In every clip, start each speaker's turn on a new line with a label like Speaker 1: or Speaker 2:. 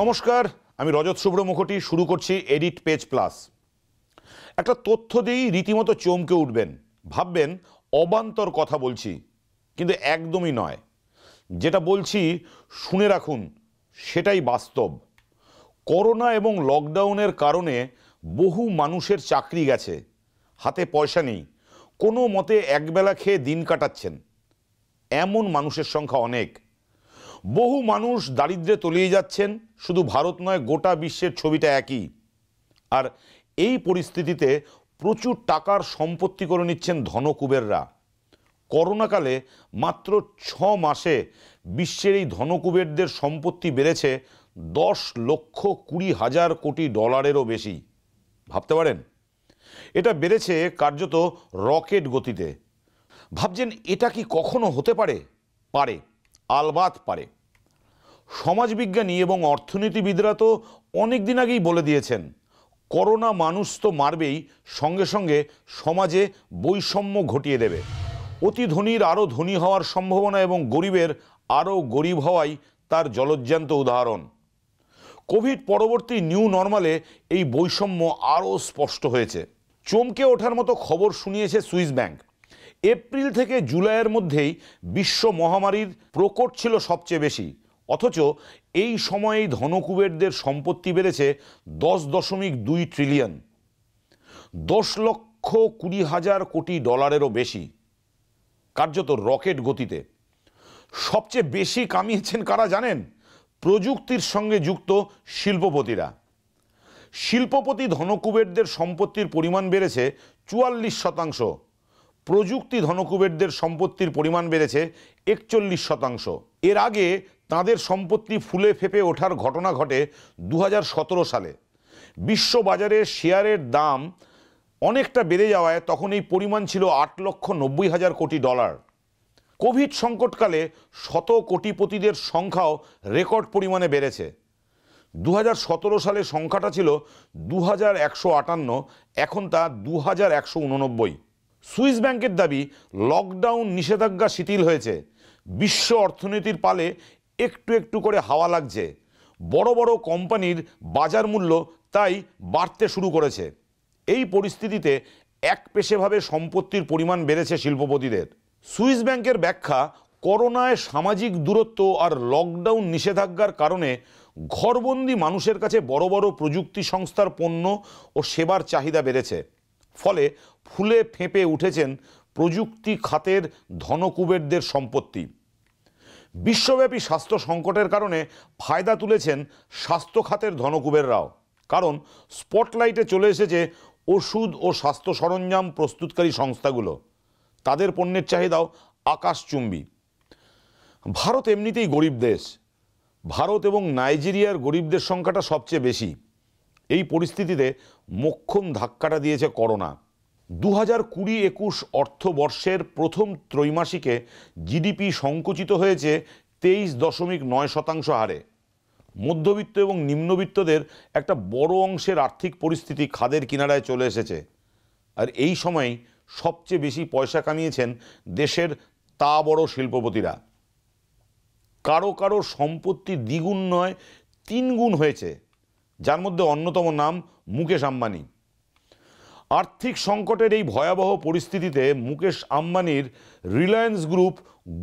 Speaker 1: নমস্কার আমি রজত শুভ্র মুখোটি শুরু করছি এডিট পেজ প্লাস একটা তথ্য দিয়েই রীতিমতো চমকে উঠবেন ভাববেন অবান্তর কথা বলছি কিন্তু একদমই নয় যেটা বলছি শুনে রাখুন সেটাই বাস্তব করোনা এবং লকডাউনের কারণে বহু মানুষের চাকরি গেছে হাতে পয়সা নেই কোনো মতে একবেলা খেয়ে দিন কাটাচ্ছেন এমন মানুষের সংখ্যা অনেক বহু মানুষ দারিদ্রে তলিয়ে যাচ্ছেন শুধু ভারত নয় গোটা বিশ্বের ছবিটা একই আর এই পরিস্থিতিতে প্রচুর টাকার সম্পত্তি করে নিচ্ছেন ধনকুবেররা করোনাকালে মাত্র ছ মাসে বিশ্বের এই ধনকুবেরদের সম্পত্তি বেড়েছে দশ লক্ষ কুড়ি হাজার কোটি ডলারেরও বেশি ভাবতে পারেন এটা বেড়েছে কার্যত রকেট গতিতে ভাবছেন এটা কি কখনো হতে পারে পারে আলবাত পারে সমাজবিজ্ঞানী এবং অর্থনীতিবিদরা তো অনেক দিন আগেই বলে দিয়েছেন করোনা মানুষ তো মারবেই সঙ্গে সঙ্গে সমাজে বৈষম্য ঘটিয়ে দেবে অতি ধনীর আরও ধনী হওয়ার সম্ভাবনা এবং গরিবের আরও গরিব হওয়াই তার জলজ্জান্ত উদাহরণ কোভিড পরবর্তী নিউ নর্মালে এই বৈষম্য আরও স্পষ্ট হয়েছে চমকে ওঠার মতো খবর শুনিয়েছে সুইস ব্যাংক এপ্রিল থেকে জুলাইয়ের মধ্যেই বিশ্ব মহামারীর প্রকট ছিল সবচেয়ে বেশি অথচ এই সময়েই ধনকুবেরদের সম্পত্তি বেড়েছে দশ দশমিক দুই ট্রিলিয়ন দশ লক্ষ কুড়ি হাজার কোটি ডলারেরও বেশি কার্যত রকেট গতিতে সবচেয়ে বেশি কামিয়েছেন কারা জানেন প্রযুক্তির সঙ্গে যুক্ত শিল্পপতিরা শিল্পপতি ধনকুবেরদের সম্পত্তির পরিমাণ বেড়েছে চুয়াল্লিশ শতাংশ প্রযুক্তি ধনকুবেরদের সম্পত্তির পরিমাণ বেড়েছে একচল্লিশ শতাংশ এর আগে তাদের সম্পত্তি ফুলে ফেপে ওঠার ঘটনা ঘটে দু সালে বিশ্ববাজারে শেয়ারের দাম অনেকটা বেড়ে যাওয়ায় তখন এই পরিমাণ ছিল আট লক্ষ নব্বই হাজার কোটি ডলার কোভিড সংকটকালে শত কোটিপতিদের সংখ্যাও রেকর্ড পরিমাণে বেড়েছে দু সালে সংখ্যাটা ছিল দু এখন তা দু সুইস ব্যাংকের দাবি লকডাউন নিষেধাজ্ঞা শিথিল হয়েছে বিশ্ব অর্থনীতির পালে একটু একটু করে হাওয়া লাগছে বড় বড় কোম্পানির বাজার মূল্য তাই বাড়তে শুরু করেছে এই পরিস্থিতিতে এক পেশেভাবে সম্পত্তির পরিমাণ বেড়েছে শিল্পপতিদের সুইস ব্যাংকের ব্যাখ্যা করোনায় সামাজিক দূরত্ব আর লকডাউন নিষেধাজ্ঞার কারণে ঘরবন্দি মানুষের কাছে বড় বড় প্রযুক্তি সংস্থার পণ্য ও সেবার চাহিদা বেড়েছে ফলে ফুলে ফেঁপে উঠেছেন প্রযুক্তি খাতের ধনকুবেরদের সম্পত্তি বিশ্বব্যাপী স্বাস্থ্য সংকটের কারণে ফায়দা তুলেছেন স্বাস্থ্য খাতের ধনকুবেররাও কারণ স্পটলাইটে চলে এসেছে ওষুধ ও স্বাস্থ্য সরঞ্জাম প্রস্তুতকারী সংস্থাগুলো তাদের পণ্যের চাহিদাও আকাশচুম্বী ভারত এমনিতেই গরিব দেশ ভারত এবং নাইজেরিয়ার গরিবদের সংখ্যাটা সবচেয়ে বেশি এই পরিস্থিতিতে মোক্ষম ধাক্কাটা দিয়েছে করোনা দু হাজার কুড়ি একুশ অর্থবর্ষের প্রথম ত্রৈমাসিকে জিডিপি সংকুচিত হয়েছে তেইশ দশমিক নয় শতাংশ হারে মধ্যবিত্ত এবং নিম্নবিত্তদের একটা বড় অংশের আর্থিক পরিস্থিতি খাদের কিনারায় চলে এসেছে আর এই সময় সবচেয়ে বেশি পয়সা কামিয়েছেন দেশের তা বড় শিল্পপতিরা কারো কারো সম্পত্তি দ্বিগুণ নয় তিনগুণ হয়েছে যার মধ্যে অন্যতম নাম মুকেশ আম্বানি আর্থিক সংকটের এই ভয়াবহ পরিস্থিতিতে মুকেশ আম্বানির রিলায়েন্স গ্রুপ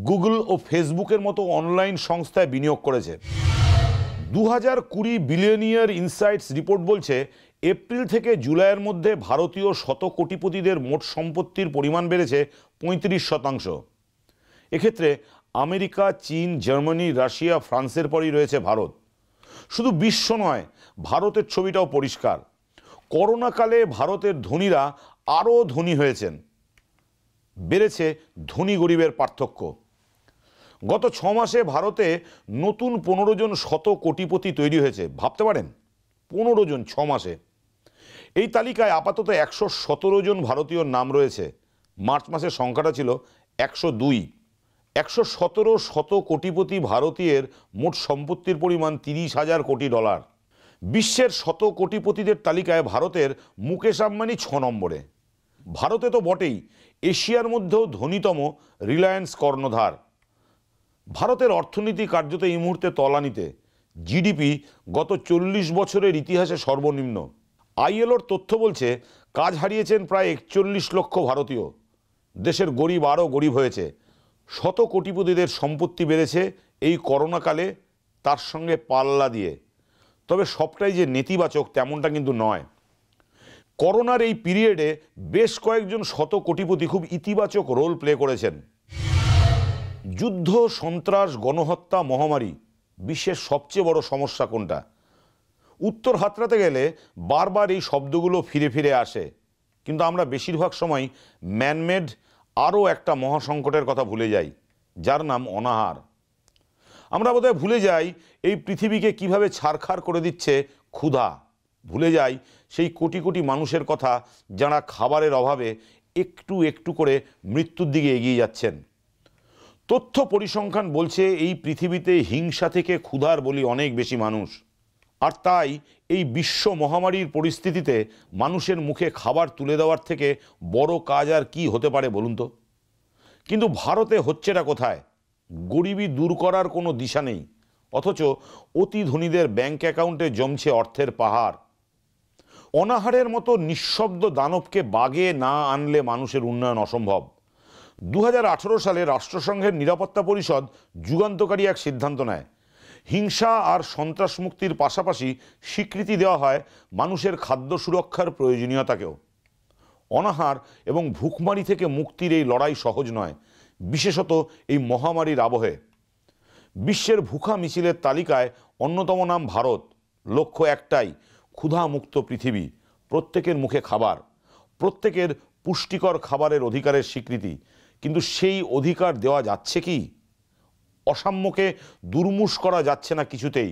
Speaker 1: গুগল ও ফেসবুকের মতো অনলাইন সংস্থায় বিনিয়োগ করেছে দু হাজার কুড়ি বিলিয়নিয়ার ইনসাইটস রিপোর্ট বলছে এপ্রিল থেকে জুলাইয়ের মধ্যে ভারতীয় শত কোটিপতিদের মোট সম্পত্তির পরিমাণ বেড়েছে পঁয়ত্রিশ শতাংশ এক্ষেত্রে আমেরিকা চীন জার্মানি রাশিয়া ফ্রান্সের পরই রয়েছে ভারত শুধু বিশ্ব নয় ভারতের ছবিটাও পরিষ্কার করোনাকালে ভারতের ধনীরা আরও ধনী হয়েছেন বেড়েছে ধনী গরিবের পার্থক্য গত ছ মাসে ভারতে নতুন পনেরো জন শত কোটিপতি তৈরি হয়েছে ভাবতে পারেন পনেরো জন ছ মাসে এই তালিকায় আপাতত একশো সতেরো জন ভারতীয় নাম রয়েছে মার্চ মাসের সংখ্যাটা ছিল একশো দুই একশো সতেরো শত কোটিপতি ভারতীয়ের মোট সম্পত্তির পরিমাণ তিরিশ হাজার কোটি ডলার বিশ্বের শত কোটিপতিদের তালিকায় ভারতের মুকেশ আম্বানি ছ নম্বরে ভারতে তো বটেই এশিয়ার মধ্যেও ধনীতম রিলায়েন্স কর্ণধার ভারতের অর্থনীতি কার্যত এই মুহূর্তে তলানিতে জিডিপি গত চল্লিশ বছরের ইতিহাসে সর্বনিম্ন আইএলওর তথ্য বলছে কাজ হারিয়েছেন প্রায় একচল্লিশ লক্ষ ভারতীয় দেশের গরিব আরও গরিব হয়েছে শত কোটিপতিদের সম্পত্তি বেড়েছে এই করোনাকালে তার সঙ্গে পাল্লা দিয়ে তবে সবটাই যে নেতিবাচক তেমনটা কিন্তু নয় করোনার এই পিরিয়ডে বেশ কয়েকজন শত কোটিপতি খুব ইতিবাচক রোল প্লে করেছেন যুদ্ধ সন্ত্রাস গণহত্যা মহামারী বিশ্বের সবচেয়ে বড় সমস্যা কোনটা উত্তর হাতড়াতে গেলে বারবার এই শব্দগুলো ফিরে ফিরে আসে কিন্তু আমরা বেশিরভাগ সময় ম্যানমেড আরও একটা মহাসংকটের কথা ভুলে যাই যার নাম অনাহার আমরা বোধহয় ভুলে যাই এই পৃথিবীকে কিভাবে ছাড়খাড় করে দিচ্ছে ক্ষুধা ভুলে যাই সেই কোটি কোটি মানুষের কথা যারা খাবারের অভাবে একটু একটু করে মৃত্যুর দিকে এগিয়ে যাচ্ছেন তথ্য পরিসংখ্যান বলছে এই পৃথিবীতে হিংসা থেকে ক্ষুধার বলি অনেক বেশি মানুষ আর তাই এই বিশ্ব মহামারীর পরিস্থিতিতে মানুষের মুখে খাবার তুলে দেওয়ার থেকে বড় কাজ আর কি হতে পারে বলুন তো কিন্তু ভারতে হচ্ছেটা কোথায় গরিবি দূর করার কোনো দিশা নেই অথচ অতি ধনীদের ব্যাঙ্ক অ্যাকাউন্টে জমছে অর্থের পাহাড় অনাহারের মতো নিঃশব্দ দানবকে বাগে না আনলে মানুষের উন্নয়ন অসম্ভব দু সালে রাষ্ট্রসংঘের নিরাপত্তা পরিষদ যুগান্তকারী এক সিদ্ধান্ত নেয় হিংসা আর সন্ত্রাস মুক্তির পাশাপাশি স্বীকৃতি দেওয়া হয় মানুষের খাদ্য সুরক্ষার প্রয়োজনীয়তাকেও অনাহার এবং ভুকমারি থেকে মুক্তির এই লড়াই সহজ নয় বিশেষত এই মহামারীর আবহে বিশ্বের ভুখা মিছিলের তালিকায় অন্যতম নাম ভারত লক্ষ্য একটাই ক্ষুধামুক্ত পৃথিবী প্রত্যেকের মুখে খাবার প্রত্যেকের পুষ্টিকর খাবারের অধিকারের স্বীকৃতি কিন্তু সেই অধিকার দেওয়া যাচ্ছে কি অসাম্যকে দুর্মুষ করা যাচ্ছে না কিছুতেই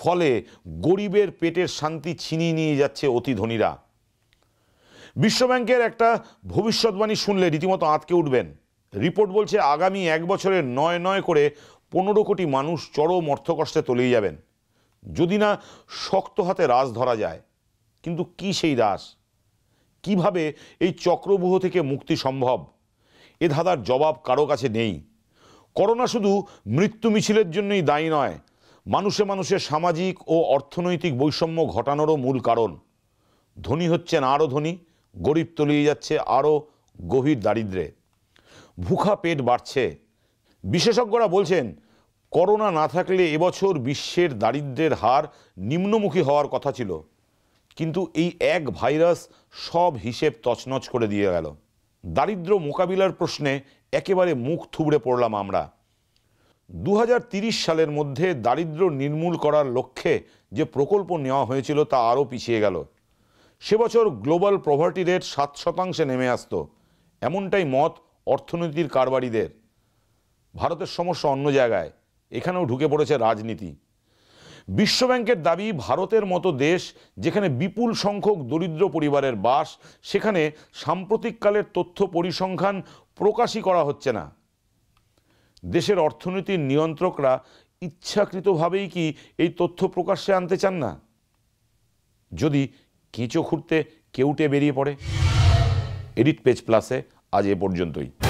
Speaker 1: ফলে গরিবের পেটের শান্তি ছিনিয়ে নিয়ে যাচ্ছে অতি ধনীরা বিশ্বব্যাংকের একটা ভবিষ্যৎবাণী শুনলে রীতিমতো আঁতকে উঠবেন রিপোর্ট বলছে আগামী এক বছরে নয় নয় করে পনেরো কোটি মানুষ চরম অর্থকষ্টে তলিয়ে যাবেন যদি না শক্ত হাতে রাস ধরা যায় কিন্তু কি সেই রাস কিভাবে এই চক্রবুহ থেকে মুক্তি সম্ভব এ ধাঁধার জবাব কারো কাছে নেই করোনা শুধু মৃত্যু মিছিলের জন্যই দায়ী নয় মানুষে মানুষে সামাজিক ও অর্থনৈতিক বৈষম্য ঘটানোরও মূল কারণ ধনী হচ্ছেন আরও ধনী গরিব তলিয়ে যাচ্ছে আরও গভীর দারিদ্রে ভুখা পেট বাড়ছে বিশেষজ্ঞরা বলছেন করোনা না থাকলে এবছর বিশ্বের দারিদ্রের হার নিম্নমুখী হওয়ার কথা ছিল কিন্তু এই এক ভাইরাস সব হিসেব তছনছ করে দিয়ে গেল দারিদ্র মোকাবিলার প্রশ্নে একেবারে মুখ থুবড়ে পড়লাম আমরা দু সালের মধ্যে দারিদ্র নির্মূল করার লক্ষ্যে যে প্রকল্প নেওয়া হয়েছিল তা আরও পিছিয়ে গেল সে বছর গ্লোবাল প্রভার্টি রেট সাত শতাংশে নেমে আসত এমনটাই মত অর্থনীতির কারবারিদের ভারতের সমস্যা অন্য জায়গায় এখানেও ঢুকে পড়েছে রাজনীতি বিশ্বব্যাংকের দাবি ভারতের মতো দেশ যেখানে বিপুল সংখ্যক দরিদ্র পরিবারের বাস সেখানে সাম্প্রতিককালের তথ্য পরিসংখ্যান প্রকাশই করা হচ্ছে না দেশের অর্থনীতির নিয়ন্ত্রকরা ইচ্ছাকৃতভাবেই কি এই তথ্য প্রকাশ্যে আনতে চান না যদি কেঁচো খুঁড়তে কেউটে বেরিয়ে পড়ে এডিট পেজ প্লাসে আজ এ পর্যন্তই